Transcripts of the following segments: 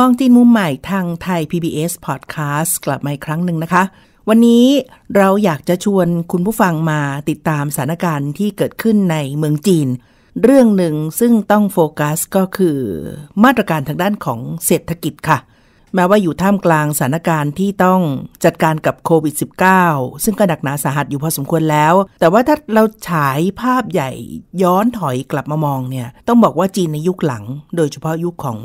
มองจีนมุมใหม่ทางไทย PBS Podcast กลับมาอีกครั้งหนึ่งนะคะ วันนี้เราอยากจะชวนคุณผู้ฟังมาติดตามสถานการณ์ที่เกิดขึ้นในเมืองจีนเรื่องหนึ่งซึ่งต้องโฟกัสก็คือมาตรการทางด้านของเศรษฐกิจค่ะ แม้ว่าอยู่ท่ามกลางสถานการณ์ที่ต้องจัดการกับโควิด -19 ซึ่งก็หนักหนาสาหัสอยู่พอสมควรแล้ว แต่ว่าถ้าเราฉายภาพใหญ่ย้อนถอยกลับมามองเนี่ยต้องบอกว่าจีนในยุคหลัง โดยเฉพาะยุคของ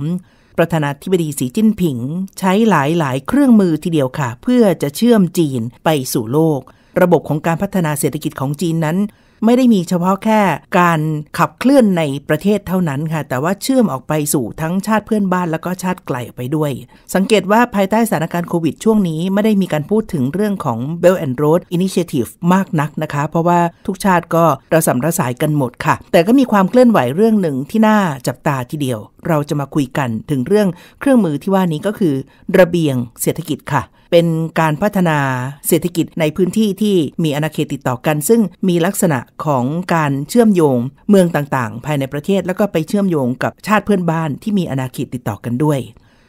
ประธานาธิบดีสีจิ้นผิง ใช้หลายหลายเครื่องมือทีเดียวค่ะ เพื่อจะเชื่อมจีนไปสู่โลก ระบบของการพัฒนาเศรษฐกิจของจีนนั้นไม่ได้มีเฉพาะแค่การขับเคลื่อนในประเทศเท่านั้นค่ะ แต่ว่าเชื่อมออกไปสู่ทั้งชาติเพื่อนบ้านแล้วก็ชาติไกลออกไปด้วย สังเกตว่าภายใต้สถานการณ์โควิดช่วงนี้ ไม่ได้มีการพูดถึงเรื่องของ b e l l and Road Initiative มากนักนะคะ เพราะว่าทุกชาติก็ระสำระสายกันหมดค่ะ แต่ก็มีความเคลื่อนไหวเรื่องหนึ่งที่น่าจับตาทีเดียว เราจะมาคุยกันถึงเรื่องเครื่องมือที่ว่านี้ก็คือระเบียงเศรษฐกิจค่ะเป็นการพัฒนาเศรษฐกิจในพื้นที่ที่มีอาณาเขตติดต่อกันซึ่งมีลักษณะของการเชื่อมโยงเมืองต่างๆ ภายในประเทศแล้วก็ไปเชื่อมโยงกับชาติเพื่อนบ้านที่มีอาณาเขตติดต่อกันด้วย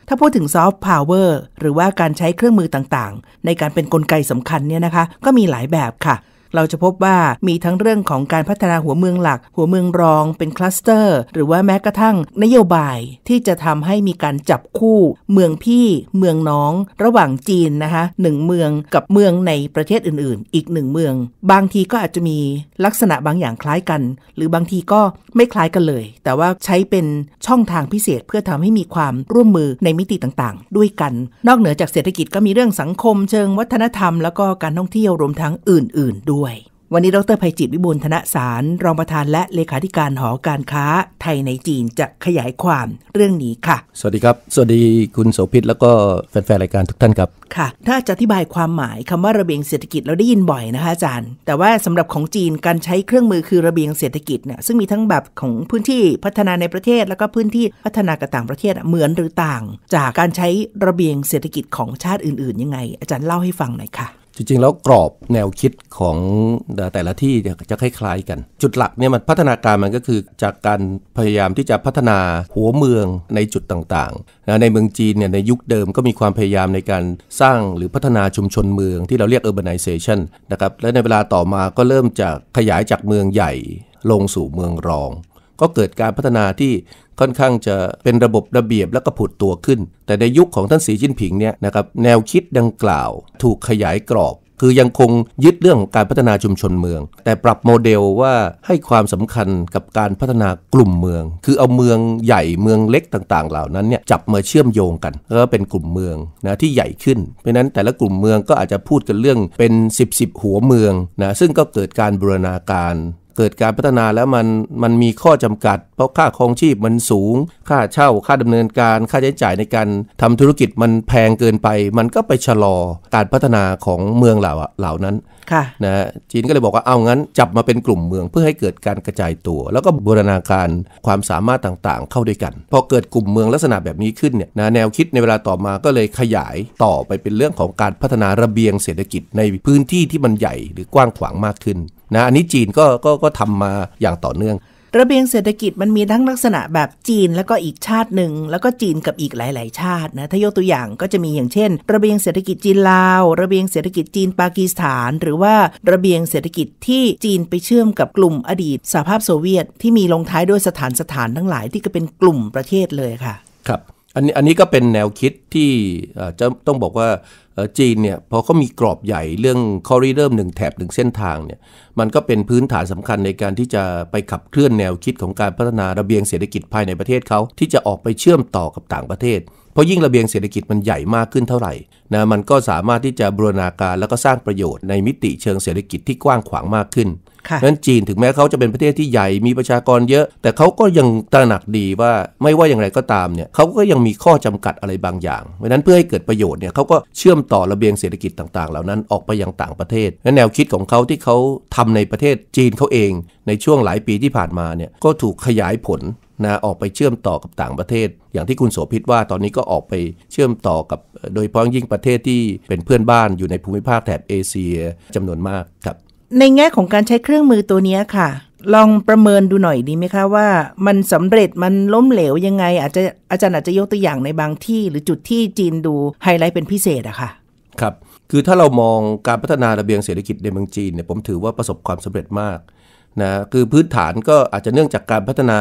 ถ้าพูดถึงซอฟต์พาวเวอร์หรือว่าการใช้เครื่องมือต่างๆ ในการเป็นนกลไกสำคัญเนี่ยนะคะก็มีหลายแบบค่ะเราจะพบว่ามีทั้งเรื่องของการพัฒนาหัวเมืองหลัก หัวเมืองรองเป็นคลัสเตอร์หรือว่าแม้กระทั่งนโยบายที่จะทำให้มีการจับคู่เมืองพี่ เมืองน้องระหว่างจีนนะคะหนึ่งเมืองกับเมืองในประเทศอื่น ๆ อีกหนึ่งเมืองบางทีก็อาจจะมีลักษณะบางอย่างคล้ายกัน หรือบางทีก็ไม่คล้ายกันเลย แต่ว่าใช้เป็นช่องทางพิเศษเพื่อทำให้มีความร่วมมือในมิติต่างๆ ด้วยกันนอกเหนือจากเศรษฐกิจก็มีเรื่องสังคมเชิงวัฒนธรรมแล้วก็การท่องเที่ยวรวมทั้งอื่นๆด้วยวยวันนี้ดรภัยจิตวิบูลธนสาร รองประธานและเลขาธิการหอการค้าไทยในจีนจะขยายความเรื่องนี้ค่ะ สวัสดีครับ สวัสดีคุณโสภิตแล้วก็แฟนๆ รายการทุกท่านครับ ค่ะ ถ้าจะอธิบายความหมายคำว่าระเบียงเศรษฐกิจ เราได้ยินบ่อยนะคะอาจารย์ แต่ว่าสำหรับของจีนการใช้เครื่องมือคือระเบียงเศรษฐกิจเนี่ยซึ่งมีทั้งแบบของพื้นที่พัฒนาในประเทศ แล้วก็พื้นที่พัฒนากับต่างประเทศเหมือนหรือต่าง จากการใช้ระเบียงเศรษฐกิจของชาติอื่นๆยังไงอาจารย์เล่าให้ฟังหน่อยค่ะจริงๆแล้วกรอบแนวคิดของแต่ละที่จะคล้าย ๆ กัน จุดหลัก เนี่ยมันพัฒนาการมันก็คือจากการพยายามที่จะพัฒนาหัวเมืองในจุดต่างๆในเมืองจีนเนี่ยในยุคเดิมก็มีความพยายามในการสร้างหรือพัฒนาชุมชนเมือง ที่เราเรียก urbanization นะครับและในเวลาต่อมา ก็เริ่มจากขยายจากเมืองใหญ่ลงสู่เมืองรองก็เกิดการพัฒนาที่ค่อนข้างจะเป็นระบบระเบียบและก็ผุดตัวขึ้น แต่ในยุคของท่านสีจิ้นผิงเนี่ยนะครับแนวคิดดังกล่าวถูกขยายกรอบ คือยังคงยึดเรื่องของการพัฒนาชุมชนเมือง แต่ปรับโมเดลว่าให้ความสำคัญกับการพัฒนากลุ่มเมือง คือเอาเมืองใหญ่เมืองเล็กต่าง ๆ เหล่านั้นเนี่ยจับมาเชื่อมโยงกันแล้วเป็นกลุ่มเมืองนะที่ใหญ่ขึ้นเพราะนั้นแต่ละกลุ่มเมืองก็อาจจะพูดกันเรื่องเป็น 10บสหัวเมืองนะซึ่งก็เกิดการบูรณาการเกิดการพัฒนาแล้วมันมันมีข้อจำกัด เพราะค่าครองชีพมันสูง ค่าเช่า ค่าดำเนินการ ค่าใช้จ่ายในการทำธุรกิจมันแพงเกินไป มันก็ไปชะลอการพัฒนาของเมืองเหล่าเหล่านั้นนะจีนก็เลยบอกว่าเอางั้น จับมาเป็นกลุ่มเมืองเพื่อให้เกิดการกระจายตัว แล้วก็บูรณาการความสามารถต่าง ๆ เข้าด้วยกันพอเกิดกลุ่มเมืองลักษณะแบบนี้ขึ้นเนี่ยนะแนวคิดในเวลาต่อมาก็เลยขยายต่อไปเป็นเรื่องของการพัฒนาระเบียงเศรษฐกิจในพื้นที่ที่มันใหญ่หรือกว้างขวางมากขึ้นนะอันนี้จีนก็ก็ก็ทำมาอย่างต่อเนื่อง ระเบียงเศรษฐกิจมันมีทั้งลักษณะแบบจีนแล้วก็อีกชาติหนึ่งแล้วก็จีนกับอีกหลาย ๆ ชาตินะถ้ายกตัวอย่างก็จะมีอย่างเช่น ระเบียงเศรษฐกิจจีนลาว ระเบียงเศรษฐกิจจีนปากีสถาน หรือว่าระเบียงเศรษฐกิจที่จีนไปเชื่อมกับกลุ่มอดีตสหภาพโซเวียต ที่มีลงท้ายด้วยสถานสถานทั้งหลาย ที่ก็เป็นกลุ่มประเทศเลยค่ะครับ อันนี้อันนี้ก็เป็นแนวคิดที่จะต้องบอกว่าจีนเนี่ยพอเขามีกรอบใหญ่เรื่องคอริเดอร์หนึ่งแถบหนึ่งเส้นทางเนี่ยมันก็เป็นพื้นฐานสำคัญในการที่จะไปขับเคลื่อนแนวคิดของการพัฒนาระเบียงเศรษฐกิจภายในประเทศเขา ที่จะออกไปเชื่อมต่อกับต่างประเทศเพราะยิ่งระเบียงเศรษฐกิจมันใหญ่มากขึ้นเท่าไหร่นะมันก็สามารถที่จะบรูรณาการแล้วก็สร้างประโยชน์ในมิติเชิงเศรษฐกิจที่กว้างขวางมากขึ้นนั้นจีนถึงแม้เขาจะเป็นประเทศที่ใหญ่มีประชากรเยอะ แต่เขาก็ยังตระหนักดีว่าไม่ว่าอย่างไรก็ตามเนี่ยเขาก็ยังมีข้อจำกัดอะไรบางอย่างเพราะนั้นเพื่อให้เกิดประโยชน์เนี่ยเขาก็เชื่อมต่อระเบียงเศรษฐกิจต่าง ๆเหล่านั้นออกไปยังต่างประเทศและแนวคิดของเขาที่เขาทำในประเทศจีนเขาเอง ในช่วงหลายปีที่ผ่านมาเนี่ยก็ถูกขยายผลนะออกไปเชื่อมต่อกับต่างประเทศอย่างที่คุณโสภิตว่าตอนนี้ก็ออกไปเชื่อมต่อกับโดยเฉพาะยิ่งประเทศที่เป็นเพื่อนบ้านอยู่ในภูมิภาคแถบเอเชียจำนวนมากครับในแง่ของการใช้เครื่องมือตัวนี้ค่ะ ลองประเมินดูหน่อยดีไหมคะว่ามันสำเร็จมันล้มเหลวยังไงอาจจะอาจารย์อาจจะยกตัวอย่างในบางที่ หรือจุดที่จีนดูไฮไลท์เป็นพิเศษอะค่ะครับคือถ้าเรามองการพัฒนาระเบียงเศรษฐกิจในเมืองจีนเนี่ยผมถือว่าประสบความสำเร็จมากนะคือพื้นฐานก็อาจจะเนื่องจากการพัฒนา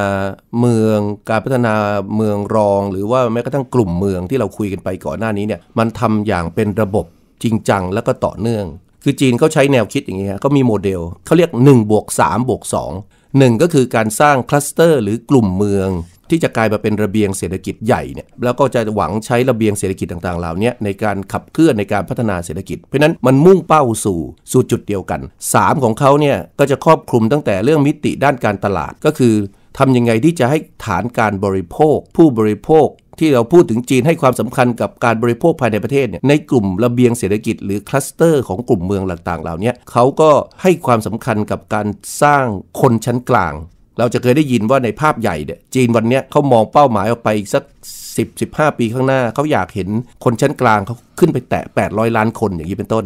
เมือง การพัฒนาเมืองรอง หรือว่าแม้กระทั่งกลุ่มเมืองที่เราคุยกันไปก่อนหน้านี้เนี่ยมันทำอย่างเป็นระบบจริงจังแล้วก็ต่อเนื่อง คือจีนเขาใช้แนวคิดอย่างเงี้ยก็มีโมเดล เขาเรียก1นึบวกสบวก2หนึ่งก็คือการสร้างคลัสเตอร์หรือกลุ่มเมือง ที่จะกลายมาเป็นระเบียงเศรษฐกิจใหญ่เนี่ยแล้วก็จะหวังใช้ระเบียงเศรษฐกิจต่างๆเหล่านี้ในการขับเคลื่อนในการพัฒนาเศรษฐกิจเพราะนั้นมันมุ่งเป้าสู่สู่จุดเดียวกัน 3 ของเขาเนี่ย ก็จะครอบคลุมตั้งแต่เรื่องมิติด้านการตลาดก็คือทำยังไงที่จะให้ฐานการบริโภค ผู้บริโภคที่เราพูดถึงจีนให้ความสำคัญกับการบริโภคภายในประเทศเนี่ยในกลุ่มระเบียงเศรษฐกิจหรือคลัสเตอร์ของกลุ่มเมืองต่างๆ เหล่านี้เขาก็ให้ความสำคัญกับการสร้างคนชั้นกลาง เราจะเคยได้ยินว่าในภาพใหญ่เนี่ยจีนวันนี้เขามองเป้าหมายออกไปอีกสัก 10 15 ปีข้างหน้า เขาอยากเห็นคนชั้นกลางเขาขึ้นไปแตะ 800 ล้านคนอย่างนี้เป็นต้น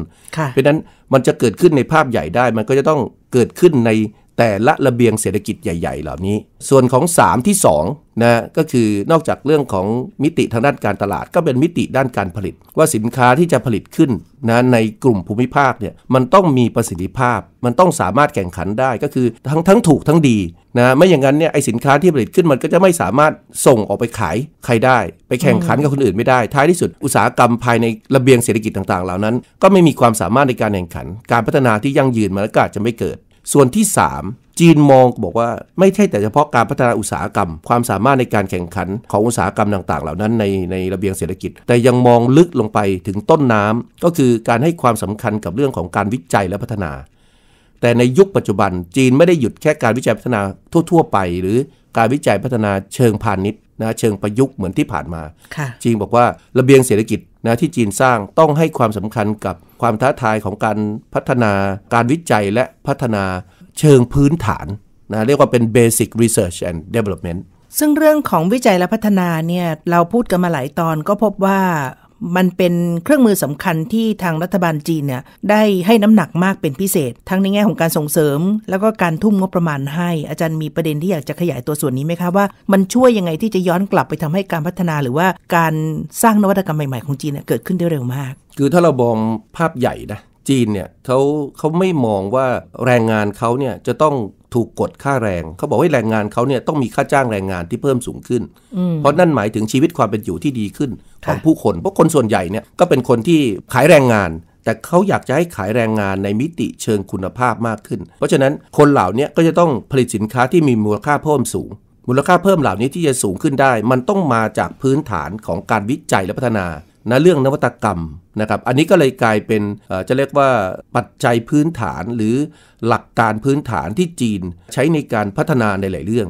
เพราะนั้นมันจะเกิดขึ้นในภาพใหญ่ได้มันก็จะต้องเกิดขึ้นในแต่ละระเบียงเศรษฐกิจใหญ่ ๆ เหล่านี้ ส่วนของ 3 ที่2นะก็คือนอกจากเรื่องของมิติทางด้านการตลาดก็เป็นมิติด้านการผลิต ว่าสินค้าที่จะผลิตขึ้นนะในกลุ่มภูมิภาคเนี่ยมันต้องมีประสิทธิภาพ มันต้องสามารถแข่งขันได้ก็คือทั้งทั้งถูกทั้งดีนะไม่อย่างนั้นเนี่ยไอสินค้าที่ผลิตขึ้นมันก็จะไม่สามารถส่งออกไปขายใครได้ ไปแข่งขันกับคนอื่นไม่ได้ท้ายที่สุด อุตสาหกรรมภายในระเบียงเศรษฐกิจต่างๆเหล่านั้น ก็ไม่มีความสามารถในการแข่งขัน การพัฒนาที่ยั่งยืนมันก็อาจจะไม่เกิดส่วนที่ 3 จีนมองบอกว่าไม่ใช่แต่เฉพาะการพัฒนาอุตสาหกรรม ความสามารถในการแข่งขันของอุตสาหกรรมต่าง ๆเหล่านั้นในในระเบียงเศรษฐกิจ แต่ยังมองลึกลงไปถึงต้นน้ำ ก็คือการให้ความสำคัญกับเรื่องของการวิจัยและพัฒนา แต่ในยุคปัจจุบัน จีนไม่ได้หยุดแค่การวิจัยพัฒนาทั่ว ๆ ไป หรือการวิจัยพัฒนาเชิงพาณิชย์นะเชิงประยุกต์เหมือนที่ผ่านมาจีนบอกว่าระเบียงเศรษฐกิจนะที่จีนสร้างต้องให้ความสำคัญกับความท้าทายของการพัฒนาการวิจัยและพัฒนาเชิงพื้นฐานนะเรียกว่าเป็น basic research and development ซึ่งเรื่องของวิจัยและพัฒนาเนี่ยเราพูดกันมาหลายตอนก็พบว่ามันเป็นเครื่องมือสำคัญที่ทางรัฐบาลจีนเนี่ยได้ให้น้ำหนักมากเป็นพิเศษ ทั้งในแง่ของการส่งเสริม แล้วก็การทุ่มงบประมาณให้อาจารย์มีประเด็นที่อยากจะขยายตัวส่วนนี้ไหมคะว่ามันช่วยยังไงที่จะย้อนกลับไปทำให้การพัฒนาหรือว่าการสร้างนวัตกรรมใหม่ๆ ของจีนเนเกิดขึ้นได้เร็วมาก คือถ้าเราบองภาพใหญ่นะจีนเนี่ยเขาเขาไม่มองว่าแรงงานเขาเนี่ยจะต้องถูกกดค่าแรงเขาบอกว่าแรงงานเขาเนี่ยต้องมีค่าจ้างแรงงานที่เพิ่มสูงขึ้น เพราะนั่นหมายถึงชีวิตความเป็นอยู่ที่ดีขึ้นของผู้คนเพราะคนส่วนใหญ่เนี่ยก็เป็นคนที่ขายแรงงาน แต่เขาอยากจะให้ขายแรงงานในมิติเชิงคุณภาพมากขึ้น เพราะฉะนั้นคนเหล่านี้ก็จะต้องผลิตสินค้าที่มีมูลค่าเพิ่มสูง มูลค่าเพิ่มเหล่านี้ที่จะสูงขึ้นได้ มันต้องมาจากพื้นฐานของการวิจัยและพัฒนานะเรื่องนวัตกรรมนะครับอันนี้ก็เลยกลายเป็นจะเรียกว่าปัจจัยพื้นฐานหรือหลักการพื้นฐานที่จีนใช้ในการพัฒนาในหลายเรื่อง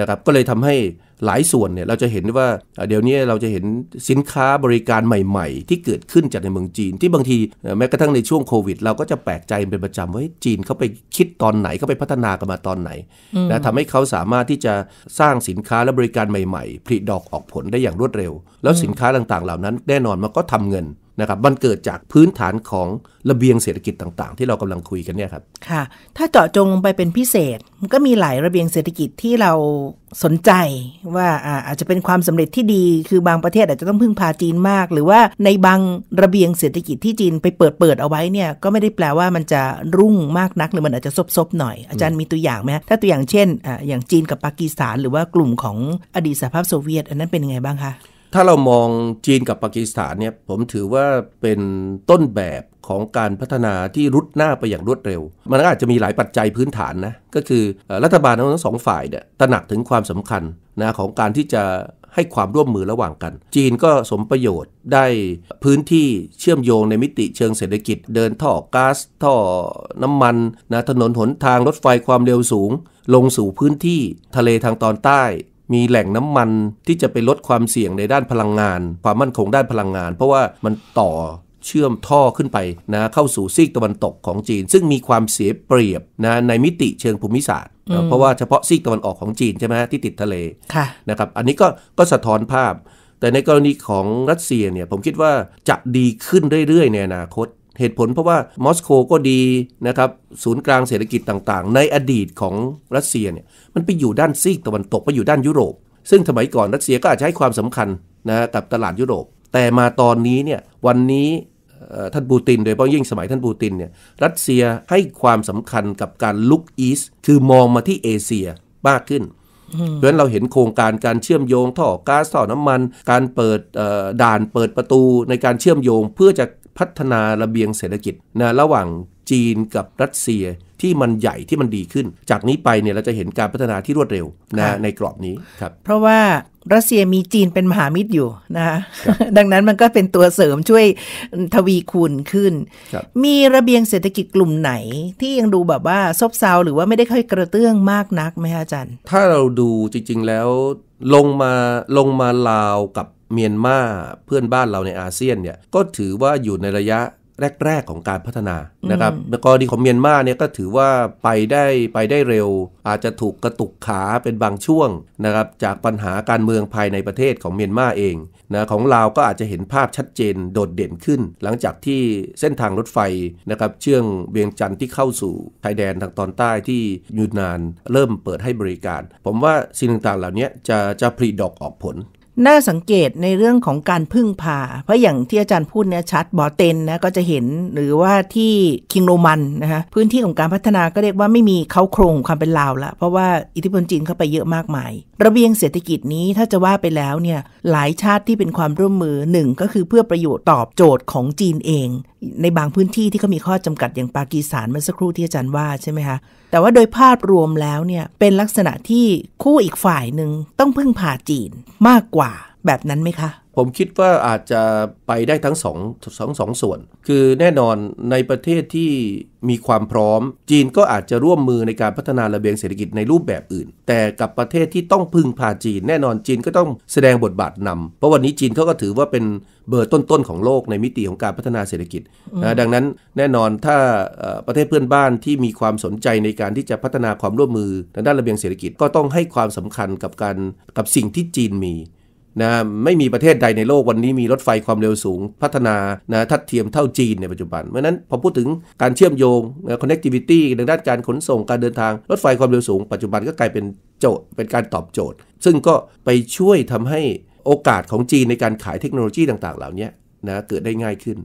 นะครับก็เลยทำให้หลายส่วนเนี่ยเราจะเห็นว่าเดี๋ยวนี้เราจะเห็นสินค้าบริการใหม่ๆ ที่เกิดขึ้นจากในเมืองจีนที่บางทีแม้กระทั่งในช่วงโควิดเราก็จะแปลกใจเป็นประจำว่าจีนเขาไปคิดตอนไหนเขาไปพัฒนากันมาตอนไหนนะทำให้เขาสามารถที่จะสร้างสินค้าและบริการใหม่ๆผลิดอกออกผลได้อย่างรวดเร็ว แล้วสินค้าต่างๆเหล่านั้น แน่นอนมันก็ทำเงินนะครับมันเกิดจากพื้นฐานของระเบียงเศรษฐกิจต่างๆ ที่เรากำลังคุยกันเนี่ยครับค่ะถ้าเจาะจงไปเป็นพิเศษมันก็มีหลายระเบียงเศรษฐกิจที่เราสนใจว่าอาจจะเป็นความสำเร็จที่ดีคือบางประเทศ อาจจะต้องพึ่งพาจีนมาก หรือว่าในบางระเบียงเศรษฐกิจที่จีนไปเปิดเปิดเอาไว้เนี่ยก็ไม่ได้แปลว่ามันจะรุ่งมากนักหรือมันอาจจะซบๆหน่อย อาจารย์มีตัวอย่างไหมถ้าตัวอย่างเช่น อย่างจีนกับปากีสถาน หรือว่ากลุ่มของอดีตสหภาพโซเวียตอันนั้นเป็นยังไงบ้างคะถ้าเรามองจีนกับปากีสถานเนี่ยผมถือว่าเป็นต้นแบบของการพัฒนาที่รุดหน้าไปอย่างรวดเร็ว มันก็อาจจะมีหลายปัจจัยพื้นฐานนะ ก็คือรัฐบาลทั้งสองฝ่ายเนี่ยตระหนักถึงความสำคัญนะของการที่จะให้ความร่วมมือระหว่างกัน จีนก็สมประโยชน์ได้พื้นที่เชื่อมโยงในมิติเชิงเศรษฐกิจ เดินท่อก๊าซท่อน้ำมันนะถนนหนทางรถไฟความเร็วสูง ลงสู่พื้นที่ทะเลทางตอนใต้มีแหล่งน้ำมันที่จะไปลดความเสี่ยงในด้านพลังงาน ความมั่นคงด้านพลังงาน เพราะว่ามันต่อเชื่อมท่อขึ้นไปนะเข้าสู่ซีกตะวันตกของจีน ซึ่งมีความเสียเปรียบนะในมิติเชิงภูมิศาสตร์ เพราะว่า เฉพาะซีกตะวันออกของจีน ใช่ไหมที่ติดทะเละนะครับอันนี้ก็ก็สะท้อนภาพ แต่ในกรณีของรัสเซียเนี่ยผมคิดว่าจะดีขึ้นเรื่อยๆในอนาคตเหตุผลเพราะว่ามอสโกก็ดีนะครับ ศูนย์กลางเศรษฐกิจต่างๆ ในอดีตของรัสเซียเนี่ยมันไปอยู่ด้านซีกตะวันตกไปอยู่ด้านยุโรป ซึ่งสมัยก่อนรัสเซียก็อาจจะให้ความสำคัญนะกับตลาดยุโรป แต่มาตอนนี้เนี่ยวันนี้ท่านปูติน โดยเฉพาะยิ่งสมัยท่านปูตินเนี่ยรัสเซียให้ความสำคัญกับการลุกอีสคือมองมาที่เอเชียมากขึ้นเพราะฉะนั้นเราเห็นโครงการการเชื่อมโยงท่อก๊าซท่อน้ำมันการเปิดด่านเปิดประตูในการเชื่อมโยงเพื่อจะพัฒนาระเบียงเศรษฐกิจนะระหว่างจีนกับรัสเซียที่มันใหญ่ที่มันดีขึ้น จากนี้ไปเนี่ยเราจะเห็นการพัฒนาที่รวดเร็วนะในกรอบนี้ครับ เพราะว่ารัสเซียมีจีนเป็นมหามิตรอยู่นะะดังนั้นมันก็เป็นตัวเสริมช่วยทวีคูณขึ้น มีระเบียงเศรษฐกิจกลุ่มไหนที่ยังดูแบบว่าซบเซาหรือว่าไม่ได้ค่อยกระเตื้องมากนักไหมคะอาจารย์ถ้าเราดูจริง ๆแล้วลงมาลงมาลาวกับเมียนมาเพื่อนบ้านเราในอาเซียนเนี่ยก็ถือว่าอยู่ในระยะแรก ๆ ของการพัฒนานะครับแล้วก็ดีของเมียนมาเนี่ยก็ถือว่าไปได้ไปได้เร็วอาจจะถูกกระตุกขาเป็นบางช่วงนะครับจากปัญหาการเมืองภายในประเทศของเมียนมาเองนะของลาวก็อาจจะเห็นภาพชัดเจนโดดเด่นขึ้น หลังจากที่เส้นทางรถไฟนะครับเชื่องเวียงจันทร์ที่เข้าสู่ชายแดนทางตอนใต้ที่ยูนานเริ่มเปิดให้บริการ ผมว่าสิ่งต่างๆเหล่านี้จะจะผลิดอกออกผลน่าสังเกตในเรื่องของการพึ่งพา เพราะอย่างที่อาจารย์พูดเนี่ยชัดบอเตนนะก็จะเห็นหรือว่าที่คิงโรมันนะคะพื้นที่ของการพัฒนาก็เรียกว่าไม่มีเขาโครงความเป็นลาวละเพราะว่าอิทธิพลจีนเข้าไปเยอะมากมาย ระเบียงเศรษฐกิจนี้ถ้าจะว่าไปแล้วเนี่ยหลายชาติที่เป็นความร่วมมือหนึ่งก็คือเพื่อประโยชน์ตอบโจทย์ของจีนเอง ในบางพื้นที่ที่เขามีข้อจำกัดอย่างปากีสถานเมื่อสักครู่ที่อาจารย์ว่าใช่ไหมคะแต่ว่าโดยภาพรวมแล้วเนี่ย เป็นลักษณะที่คู่อีกฝ่ายหนึ่งต้องพึ่งพาจีนมากกว่าแบบนั้นไหมคะ ผมคิดว่าอาจจะไปได้ทั้งสองสองสองส่วน คือแน่นอนในประเทศที่มีความพร้อม จีนก็อาจจะร่วมมือในการพัฒนาระเบียงเศรษฐกิจในรูปแบบอื่น แต่กับประเทศที่ต้องพึ่งพาจีน แน่นอน จีนก็ต้องแสดงบทบาทนำเพราะวันนี้จีนเขาก็ถือว่าเป็นเบอร์ต้นๆของโลกในมิติของการพัฒนาเศรษฐกิจนะดังนั้นแน่นอนถ้าประเทศเพื่อนบ้านที่มีความสนใจในการที่จะพัฒนาความร่วมมือในด้านระเบียงเศรษฐกิจ ก็ต้องให้ความสำคัญกับการกับสิ่งที่จีนมีนะไม่มีประเทศใดในโลกวันนี้มีรถไฟความเร็วสูงพัฒนานะทัดเทียมเท่าจีนในปัจจุบัน เพราะนั้นพอพูดถึงการเชื่อมโยง connectivity ในด้านการขนส่งการเดินทางรถไฟความเร็วสูง ปัจจุบันก็กลายเป็นโจทย์เป็นการตอบโจทย์ ซึ่งก็ไปช่วยทำให้โอกาสของจีนในการขายเทคโนโลยีต่าง ๆเหล่านี้นะเกิดได้ง่ายขึ้น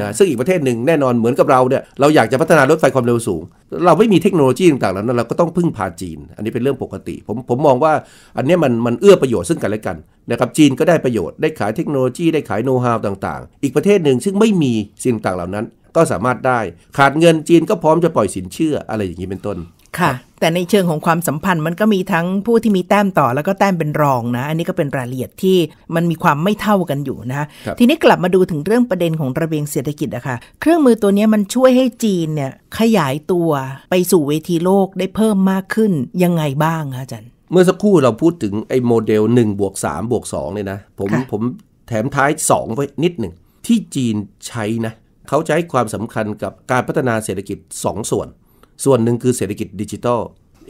นะซึ่งอีกประเทศหนึ่งแน่นอนเหมือนกับเราเนี่ยเราอยากจะพัฒนารถไฟความเร็วสูง เราไม่มีเทคโนโลยีต่างๆแล้วเราก็ต้องพึ่งพาจีน อันนี้เป็นเรื่องปกติ ผมผมมองว่าอันนี้มันมันเอื้อประโยชน์ซึ่งกันและกันนะครับจีนก็ได้ประโยชน์ได้ขายเทคโนโลยีได้ขายโน้ตฮาวต่างๆอีกประเทศหนึ่งซึ่งไม่มีสิ่งต่างเหล่านั้น ก็สามารถได้ขาดเงินจีน ก็พร้อมจะปล่อยสินเชื่ออะไรอย่างนี้เป็นต้นค่ะแต่ในเชิงของความสัมพันธ์มันก็มีทั้งผู้ที่มีแต้มต่อแล้วก็แต้มเป็นรองนะอันนี้ก็เป็นรายละเอียดที่มันมีความไม่เท่ากันอยู่นะทีนี้กลับมาดูถึงเรื่องประเด็นของระเบียงเศรษฐกิจอะคะ่ะเครื่องมือตัวนี้มันช่วยให้จีนเนี่ยขยายตัว ไปสู่เวทีโลกได้เพิ่มมากขึ้นยังไงบ้างคะอาจารย์ เมื่อสักครู่เราพูดถึงไอ้โมเดล1บวก3บวก2เนี่ยนะผมผมแถมท้าย2ไว้นิดหนึ่งที่จีนใช้นะเขาใช้ความสำคัญกับการพัฒนาเศรษฐกิจ 2 ส่วนส่วนหนึ่งคือเศรษฐกิจดิจิทัล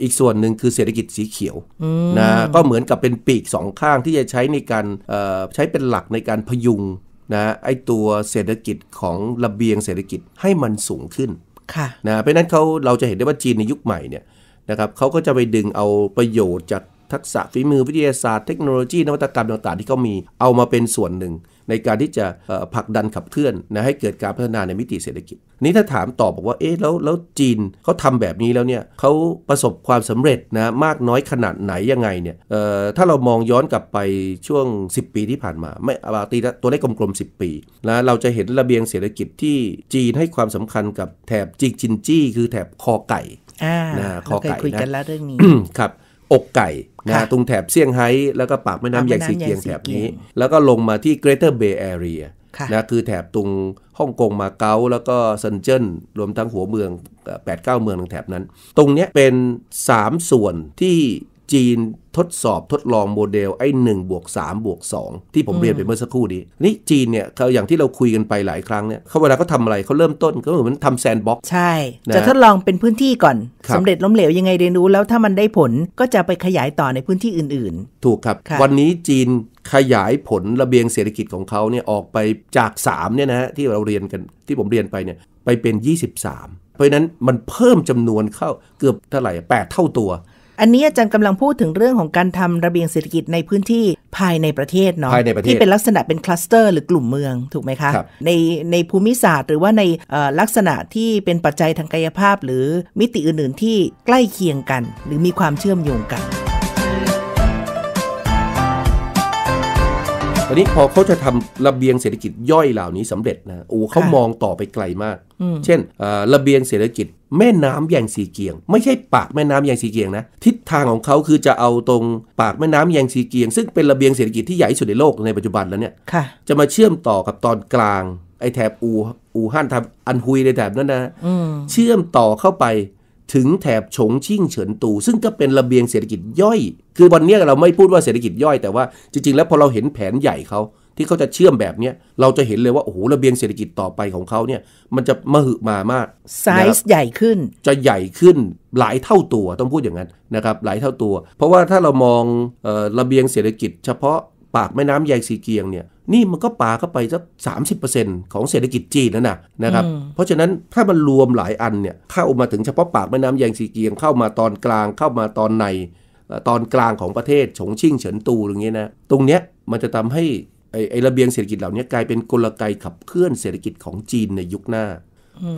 อีกส่วนหนึ่งคือเศรษฐกิจสีเขียวนะ ก็เหมือนกับเป็นปีกสองข้างที่จะใช้ในการใช้เป็นหลักในการพยุงนะไอตัวเศรษฐกิจของระเบียงเศรษฐกิจให้มันสูงขึ้น ค่ะ นะ เพราะนั้นเขาเราจะเห็นได้ว่าจีนในยุคใหม่เนี่ยนะครับเขาก็จะไปดึงเอาประโยชน์จากทักษะฝีมือวิทยาศาสตร์เทคโนโลยีนวัตกรรมต่างๆที่เขามีเอามาเป็นส่วนหนึ่ง ในการที่จะผลักดันขับเคลื่อนนะให้เกิดการพัฒนาในมิติเศรษฐกิจ นี้ถ้าถามตอบบอกว่าเอ๊ะแล้วแล้วจีนเขาทำแบบนี้แล้วเนี่ยเขาประสบความสำเร็จนะมากน้อยขนาดไหนยังไงเนี่ยถ้าเรามองย้อนกลับไปช่วง 10 ปีที่ผ่านมา ไม่ตีตัวเลขกลมๆ10 ปีนะเราจะเห็นระเบียงเศรษฐกิจที่จีนให้ความสำคัญกับแถบจิกจินจี้คือแถบคอไก่นะคอไก่นะคุยกันแล้วเรื่องนี้ครับอกไก่ นะ ตรงแถบเซี่ยงไฮ้แล้วก็ปากแม่น้ำใหญ่สีเกียงแถบนี้ แล้วก็ลงมาที่เเกรทอร์เบย์แอเรีย นะ คือแถบตรงฮ่องกงมาเก๊าแล้วก็เซินเจิ้น รวมทั้งหัวเมือง 8-9 เมืองทางแถบนั้น ตรงนี้เป็น 3 ส่วนที่จีนทดสอบทดลองโมเดลไอ้หนึ่งบวกสามบวกสองที่ผมเรียนไปเมื่อสักครู่นี้ นี่จีนเนี่ยเขาอย่างที่เราคุยกันไปหลายครั้งเนี่ยเขาเวลาเขาทาอะไรเขาเริ่มต้นก็เหมือนทำแซนด์บ็อกซ์ใช่ จะทดลองเป็นพื้นที่ก่อน สำเร็จล้มเหลว ยังไงเรียนรู้แล้วถ้ามันได้ผลก็จะไปขยายต่อในพื้นที่อื่นๆ ถูกครับ วันนี้จีนขยายผลระเบียงเศรษฐกิจของเขาเนี่ยออกไปจาก3เนี่ยนะฮะที่เราเรียนกันที่ผมเรียนไปเนี่ยไปเป็น 23 เพราะนั้นมันเพิ่มจำนวนเข้าเกือบเท่าไหร่ดเท่าตัวอันนี้อาจารย์กำลังพูดถึงเรื่องของการทำระเบียงเศรษฐกิจในพื้นที่ภายในประเทศเนาะภายในประเทศที่เป็นลักษณะเป็นคลัสเตอร์หรือกลุ่มเมืองถูกไหมคะคในในภูมิศาสตร์ หรือว่าในลักษณะที่เป็นปัจจัยทางกายภาพ หรือมิติอื่นๆ ที่ใกล้เคียงกัน หรือมีความเชื่อมโยงกันตันนี้พอเขาจะทำระเบียงเศรษฐกิจย่อยเหล่านี้สำเร็จนะโอ้เขามองต่อไปไกลมาก เช่น ระเบียงเศรษฐกิจแม่น้ำแยงสีเกียง ไม่ใช่ปากแม่น้ำแยงสีเกียงนะ ทิศทางของเขาคือจะเอาตรงปากแม่น้ำแยงสีเกียงซึ่งเป็นระเบียงเศรษฐกิจที่ใหญ่สุดในโลกในปัจจุบันแล้วเนี่ยจะมาเชื่อมต่อกับตอนกลางไอแถบอูอูฮั่นทับอันฮุยในแถบนั้นนะเชื่อมต่อเข้าไปถึงแถบฉงชิ่งเฉินตู ซึ่งก็เป็นระเบียงเศรษฐกิจย่อย คือวันนี้เราไม่พูดว่าเศรษฐกิจย่อยแต่ว่า จริงๆ แล้วพอเราเห็นแผนใหญ่เขาที่เขาจะเชื่อมแบบนี้เราจะเห็นเลยว่าโอ้โหระเบียงเศรษฐกิจต่อไปของเขาเนี่ยมันจะมหึมามากไซส์ใหญ่ขึ้น จะใหญ่ขึ้นหลายเท่าตัวต้องพูดอย่างนั้นนะครับหลายเท่าตัว เพราะว่าถ้าเรามองออระเบียงเศรษฐกิจเฉพาะปากแม่น้ำแยงสีเกียงเนี่ยนี่มันก็ปาเข้าไปสักสามสเของเศรษฐกิจจีนนั่นนะนะครับเพราะฉะนั้นถ้ามันรวมหลายอันเนี่ยเข้ามาถึงเฉพาะปากแม่น้ำแยงซีเกียงเข้ามาตอนกลางเข้ามาตอนในตอนกลางของประเทศฉงชิ่งเฉินตูอย่างเงี้ยนะตรงเนี้ยมันจะทำให้ไอ้ระเบียงเศรษฐกิจเหล่านี้กลายเป็นกลไกขับเคลื่อนเศรษฐกิจของจีนในยุคหน้า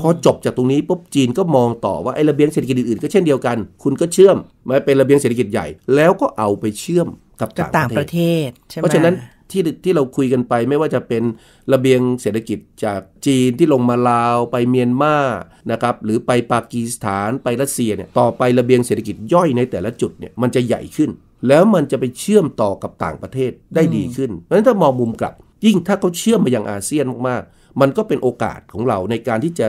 พอจบจากตรงนี้ปุ๊บจีนก็มองต่อว่าไอ้ระเบียงเศรษฐกิจอื่นๆก็เช่นเดียวกันคุณก็เชื่อมมาเป็นระเบียงเศรษฐกิจใหญ่ แล้วก็เอาไปเชื่อมกับต่างประเทศเพราะฉะนั้นที่ที่เราคุยกันไปไม่ว่าจะเป็นระเบียงเศรษฐกิจจากจีนที่ลงมาลาวไปเมียนมานะครับหรือไปปากีสถานไปรัสเซียเนี่ยต่อไประเบียงเศรษฐกิจย่อยในแต่ละจุดเนี่ยมันจะใหญ่ขึ้น แล้วมันจะไปเชื่อมต่อกับต่างประเทศได้ดีขึ้นเพราะฉะนั้นถ้ามองมุมกลับ ยิ่งถ้าเขาเชื่อมมายังอาเซียนมาก ๆ มันก็เป็นโอกาสของเราในการที่จะ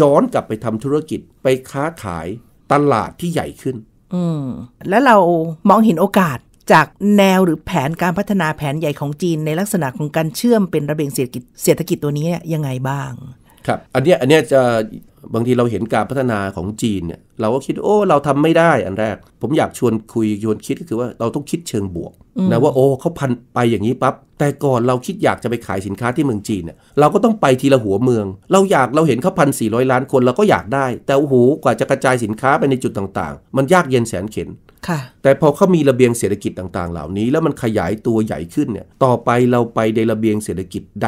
ย้อนกลับไปทำธุรกิจไปค้าขายตลาดที่ใหญ่ขึ้นอืมแล้วเรามองเห็นโอกาสจากแนวหรือแผนการพัฒนาแผนใหญ่ของจีนในลักษณะของการเชื่อมเป็นระเบียงเศรษฐกิจเศรษฐกิจตัวนี้ยังไงบ้าง ครับ อันนี้อันนี้จะบางทีเราเห็นการพัฒนาของจีนเนี่ยเราก็คิดโอ้เราทำไม่ได้อันแรก ผมอยากชวนคุยชวนคิดก็คือว่าเราต้องคิดเชิงบวกนะว่าโอ้เขาพันไปอย่างนี้ปับ๊บแต่ก่อนเราคิดอยากจะไปขายสินค้าที่เมืองจีนเนี่ยเราก็ต้องไปทีละหัวเมือง เราอยากเราเห็นเขาพันสี่ร้อยล้านคนเราก็อยากได้ แต่โอ้โหกว่าจะกระจายสินค้าไปในจุดต่าง ๆ มันยากเย็นแสนเข็นแต่พอเขามีระเบียงเศรษฐกิจต่างๆเหล่านี้ แล้วมันขยายตัวใหญ่ขึ้นเนี่ยต่อไปเราไปในระเบียงเศรษฐกิจใด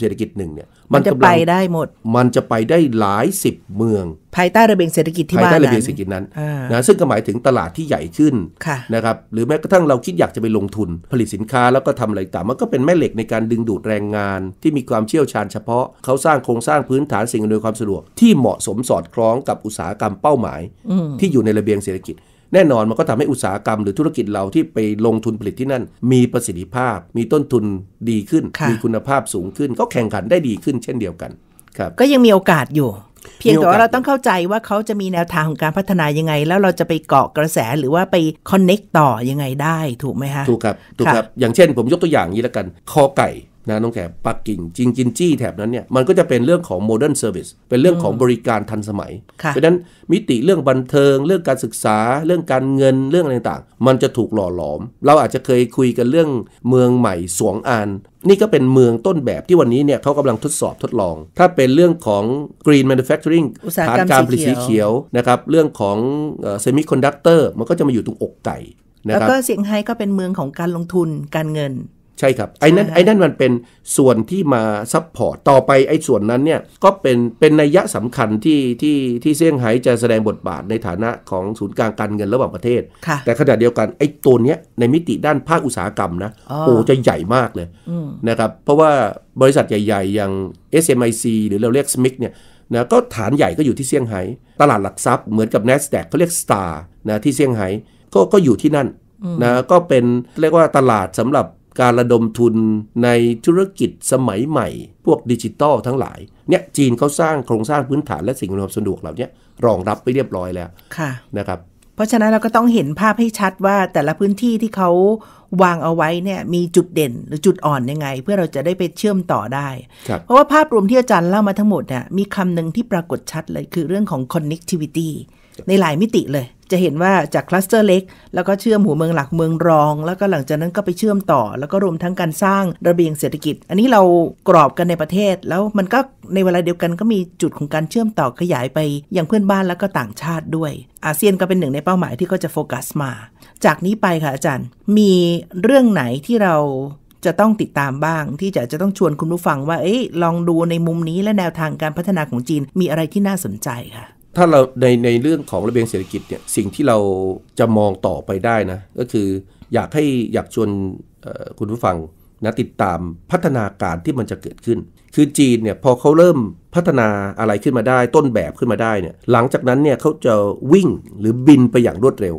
เศรษฐกิจหนึ่งเนี่ยมันจะไปได้หมด มันจะไปได้หลายสิบเมือง ภายใต้ระเบียงเศรษฐกิจที่ว่านั้นภายใต้ระเบียงเศรษฐกิจนั้นนะซึ่งก็หมายถึงตลาดที่ใหญ่ขึ้นนะครับหรือแม้กระทั่งเราคิดอยากจะไปลงทุน ผลิตสินค้าแล้วก็ทำอะไรต่างมันก็เป็นแม่เหล็กในการดึงดูดแรงงาน ที่มีความเชี่ยวชาญ เฉพาะเขาสร้างโครงสร้างพื้นฐานสิ่งอำนวยความสะดวก ที่เหมาะสมสอดคล้องกับอุตสาหกรรมเป้าหมาย ที่อยู่ในระเบียงเศรษฐกิจแน่นอนมันก็ทำให้อุตสาหกรรมหรือธุรกิจเราที่ไปลงทุนผลิตที่นั่น มีประสิทธิภาพ มีต้นทุนดีขึ้น มีคุณภาพสูงขึ้น ก็แข่งขันได้ดีขึ้นเช่นเดียวกันครับ ก็ยังมีโอกาสอยู่ เพียงแต่ว่าเราต้องเข้าใจว่าเขาจะมีแนวทางของการพัฒนายังไง แล้วเราจะไปเกาะกระแสหรือว่าไปคอนเน็กต่อยังไงได้ถูกไหมฮะถูกครับถูกครับ อย่างเช่น ผมยกตัวอย่างนี้แล้วกัน คอไก่นะน้องแขกปักกิ่งจิงจินจี้แถบนั้นเนี่ยมันก็จะเป็นเรื่องของโมเดิร์นเซอร์วิสเป็นเรื่องของบริการทันสมัย เพราะฉะนั้นมิติเรื่องบันเทิงเรื่องการศึกษาเรื่องการเงินเรื่องอะไรต่างๆ มันจะถูกหล่อหลอม เราอาจจะเคยคุยกันเรื่องเมืองใหม่สวงอาน นี่ก็เป็นเมืองต้นแบบที่วันนี้เนี่ยเขากำลังทดสอบทดลอง ถ้าเป็นเรื่องของ Green Manufacturing ฐานการผลิตสีเขียวนะครับเรื่องของเซมิคอนดักเตอร์มันก็จะมาอยู่ตรงอกไก่แล้วก็เสียงไฮ้ก็เป็นเมืองของการลงทุนการเงินใช่ครับ ไอ้นั้นไอ้นั่นมันเป็นส่วนที่มาซัพพอร์ตต่อไปไอ้ส่วนนั้นเนี่ยก็เป็นเป็นนัยยะสำคัญที่ที่ที่เซี่ยงไฮ้จะแสดงบทบาทในฐานะของศูนย์กลางการเงินระหว่างประเทศ แต่ขณะเดียวกัน ไอ้ตัวเนี้ยในมิติด้านภาคอุตสาหกรรมนะโอ้จะใหญ่มากเลยนะครับเพราะว่าบริษัทใหญ่ๆ อย่าง SMIC หรือเราเรียก SMIC เนี่ยนะก็ฐานใหญ่ก็อยู่ที่เซี่ยงไฮ้ตลาดหลักทรัพย์เหมือนกับ N แอสแดกเขาเรียก Star นะที่เซี่ยงไฮ้ก็ก็อยู่ที่นั่นนะก็เป็นเรียกว่าตลาดสำหรับการระดมทุนในธุรกิจสมัยใหม่ พวกดิจิตอลทั้งหลายเนี่ยจีนเขาสร้างโครงสร้างพื้นฐานและสิ่งอำนวยความสะดวกเหล่านี้รองรับไปเรียบร้อยแล้ว ค่ะนะครับเพราะฉะนั้นเราก็ต้องเห็นภาพให้ชัดว่าแต่ละพื้นที่ที่เขาวางเอาไว้เนี่ยมีจุดเด่นหรือจุดอ่อนยังไงเพื่อเราจะได้ไปเชื่อมต่อได้ เพราะว่าภาพรวมที่อาจารย์เล่ามาทั้งหมดเนี่ยมีคำหนึ่งที่ปรากฏชัดเลยคือเรื่องของ connectivity ในหลายมิติเลย จะเห็นว่าจากคลัสเตอร์เล็กแล้วก็เชื่อมหัวเมืองหลักเมืองรอง แล้วก็หลังจากนั้นก็ไปเชื่อมต่อ แล้วก็รวมทั้งการสร้างระเบียงเศรษฐกิจ อันนี้เรากรอบกันในประเทศ แล้วมันก็ในเวลาเดียวกันก็มีจุดของการเชื่อมต่อขยายไปยังเพื่อนบ้านแล้วก็ต่างชาติด้วย อาเซียนก็เป็นหนึ่งในเป้าหมายที่ก็จะโฟกัสมาจากนี้ไปค่ะอาจารย์ มีเรื่องไหนที่เราจะต้องติดตามบ้างที่จะจะต้องชวนคุณผู้ฟัง ว่าเอ้ยลองดูในมุมนี้และแนวทางการพัฒนาของจีน มีอะไรที่น่าสนใจค่ะถ้าเราในในเรื่องของระเบียงเศรษฐกิจเนี่ยสิ่งที่เราจะมองต่อไปได้นะก็คืออยากให้อยากชวนคุณผู้ฟังนะติดตามพัฒนาการที่มันจะเกิดขึ้น คือจีนเนี่ยพอเขาเริ่มพัฒนาอะไรขึ้นมาได้ต้นแบบขึ้นมาได้เนี่ยหลังจากนั้นเนี่ยเขาจะวิ่งหรือบินไปอย่างรวดเร็ว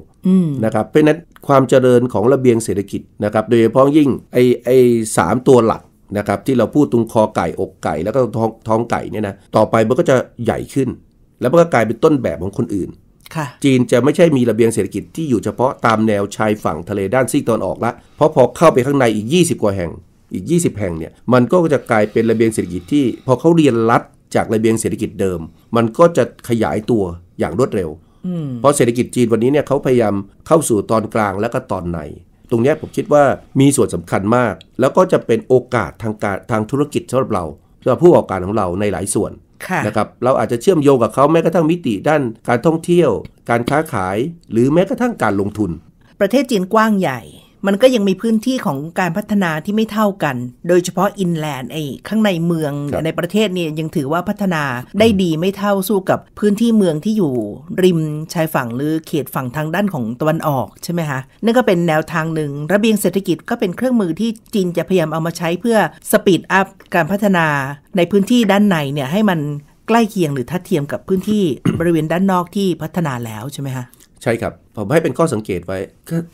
นะครับเพราะนั้นความเจริญของระเบียงเศรษฐกิจนะครับโดยเฉพาะยิ่งไอไอสามตัวหลักนะครับที่เราพูดตรงคอไก่อกไก่แล้วก็ท้องท้องไก่เนี่ยนะต่อไปมันก็จะใหญ่ขึ้นแล้วก็กลายเป็นต้นแบบของคนอื่น จีนจะไม่ใช่มีระเบียงเศรษฐกิจที่อยู่เฉพาะตามแนวชายฝั่งทะเลด้านซีกตอนออกละเพราะพอเข้าไปข้างในอีก 20 กว่าแห่ง อีก 20 แห่งเนี่ย มันก็จะกลายเป็นระเบียงเศรษฐกิจที่พอเขาเรียนรัดจากระเบียงเศรษฐกิจเดิม มันก็จะขยายตัวอย่างรวดเร็วเพราะเศรษฐกิจจีนวันนี้เนี่ยเขาพยายามเข้าสู่ตอนกลางและก็ตอนใน ตรงนี้ผมคิดว่ามีส่วนสำคัญมาก แล้วก็จะเป็นโอกาสทางการทางธุรกิจสำหรับเราสำหรับผู้ประกอบการของเราในหลายส่วนนะครับ เราอาจจะเชื่อมโยงกับเขาแม้กระทั่งมิติด้าน การท่องเที่ยว การค้าขาย หรือแม้กระทั่งการลงทุน ประเทศจีนกว้างใหญ่มันก็ยังมีพื้นที่ของการพัฒนาที่ไม่เท่ากัน โดยเฉพาะอินแลนด์ไอ้ข้างในเมือง ในประเทศนี่ยังถือว่าพัฒนาได้ดีไม่เท่าสู้กับพื้นที่เมืองที่อยู่ริมชายฝั่งหรือเขตฝั่งทางด้านของตะวันออกใช่ไหมคะนั่นก็เป็นแนวทางหนึ่งระเบียงเศรษฐกิจก็เป็นเครื่องมือที่จีนจะพยายามเอามาใช้เพื่อสปีดอัพการพัฒนา ในพื้นที่ด้านในเนี่ยให้มันใกล้เคียงหรือทัดเทียมกับพื้นที่บริเวณด้านนอกที่พัฒนาแล้วใช่ไหมคะใช่ครับ ผมให้เป็นข้อสังเกตไว้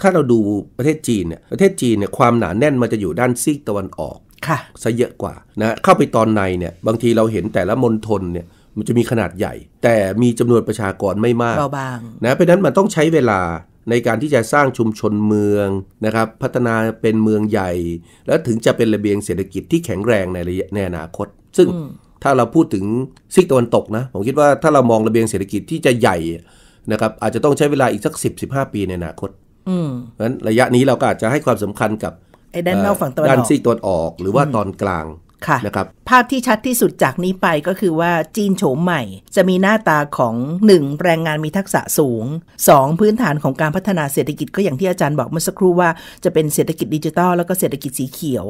ถ้าเราดูประเทศจีนเนี่ยประเทศจีนเนี่ยความหนาแน่นมันจะอยู่ด้านซีกตะวันออก ค่ะซะเยอะกว่านะเข้าไปตอนในเนี่ยบางทีเราเห็นแต่ละมณฑลเนี่ยมันจะมีขนาดใหญ่ แต่มีจำนวนประชากรไม่มากเบาบางนะเพราะนั้นมันต้องใช้เวลาในการที่จะสร้างชุมชนเมืองนะครับพัฒนาเป็นเมืองใหญ่ แล้วถึงจะเป็นระเบียงเศรษฐกิจที่แข็งแรงในในอนาคต ซึ่งถ้าเราพูดถึงซีกตะวันตกนะผมคิดว่าถ้าเรามองระเบียงเศรษฐกิจที่จะใหญ่นะครับอาจจะต้องใช้เวลาอีกสัก 10 15 ปีในอนาคตเพราะฉะนั้นระยะนี้เราก็อาจจะให้ความสำคัญกับด้านนอกฝั่งตะวันออกด้านซีกตะวันออกหรือว่าตอนกลางะนะครับภาพที่ชัดที่สุดจากนี้ไปก็คือว่าจีนโฉมใหม่ จะมีหน้าตาของ 1. แรงงานมีทักษะสูง 2. พื้นฐานของการพัฒนาเศรษฐกิจ ก็อย่างที่อาจารย์บอกเมื่อสักครู่ว่าจะเป็นเศรษฐกิจดิจิทัลแล้วก็เศรษฐกิจสีเขียว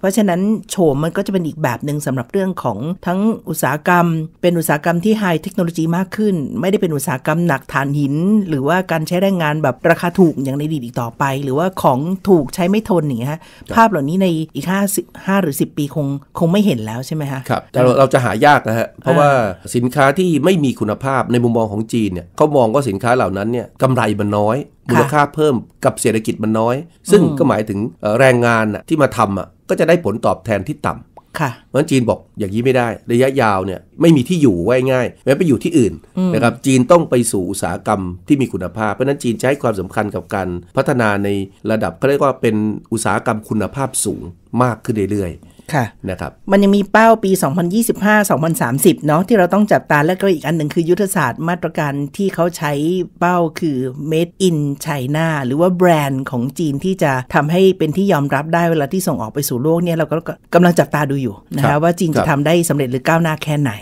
เพราะฉะนั้นโฉมมันก็จะเป็นอีกแบบหนึ่งสำหรับเรื่องของทั้งอุตสาหกรรมเป็นอุตสาหกรรมที่ไฮเทคโนโลยีมากขึ้น ไม่ได้เป็นอุตสาหกรรมหนักฐานหิน หรือว่าการใช้แรงงานแบบราคาถูกอย่างในอดีตอีกต่อไป หรือว่าของถูกใช้ไม่ทนอย่างเงี้ยภาพเหล่านี้ในอีก5 5หรือ 10 ปีคงคงไม่เห็นแล้วใช่ไหมคะครับแต่เราจะหายากนะฮะเพราะว่าสินค้าที่ไม่มีคุณภาพในมุมมองของจีนเนี่ยเขามองว่าสินค้าเหล่านั้นเนี่ยกำไรมันน้อยมูลค่าเพิ่มกับเศรษฐกิจมันน้อย ซึ่งก็หมายถึงแรงงานที่มาทำก็จะได้ผลตอบแทนที่ต่ำเพราะจีนบอกอย่างนี้ไม่ได้ ระยะยาวเนี่ยไม่มีที่อยู่ไว้ง่ายแม้ไปอยู่ที่อื่นนะครับจีนต้องไปสู่อุตสาหกรรมที่มีคุณภาพ เพราะฉะนั้นจีนใช้ความสำคัญกับการพัฒนาในระดับเขาเรียกว่าเป็นอุตสาหกรรมคุณภาพสูงมากขึ้นเรื่อยค่ะนะครับมันยังมีเป้าปี 2025-2030เนาะที่เราต้องจับตาแล้วก็อีกอันหนึ่งคือยุทธศาสตร์มาตรการที่เขาใช้เป้าคือ made in China หรือว่าแบรนด์ของจีนที่จะทำให้เป็นที่ยอมรับได้เวลาที่ส่งออกไปสู่โลกเนี่ยเราก็กำลังจับตาดูอยู่นะคะว่าจีนจะทำได้สำเร็จหรือก้าวหน้าแค่ไหน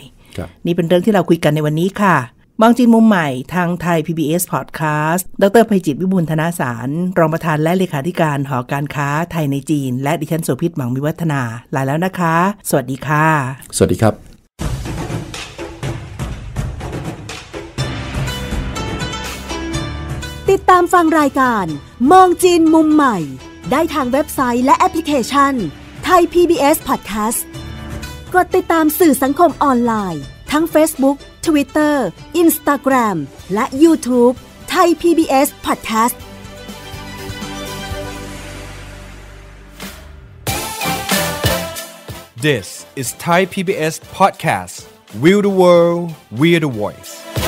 นี่เป็นเรื่องที่เราคุยกันในวันนี้ค่ะมองจีนมุมใหม่ ทางไทย PBS Podcast ดรภัยจิต วิบูลธนาสาร รองประธานและเลขาธิการหอการค้าไทยในจีนและดิฉันโสภิตหมังมิวัฒนาลาแล้วนะคะ สวัสดีค่ะ สวัสดีครับ ติดตามฟังรายการ มองจีนมุมใหม่ ได้ทางเว็บไซต์และแอปพลิเคชัน ไทย PBS Podcast กดติดตามสื่อสังคมออนไลน์ ทั้ง Facebook Twitter Instagram และ YouTube ไทย PBS Podcast This is Thai PBS Podcast We the World We the Voice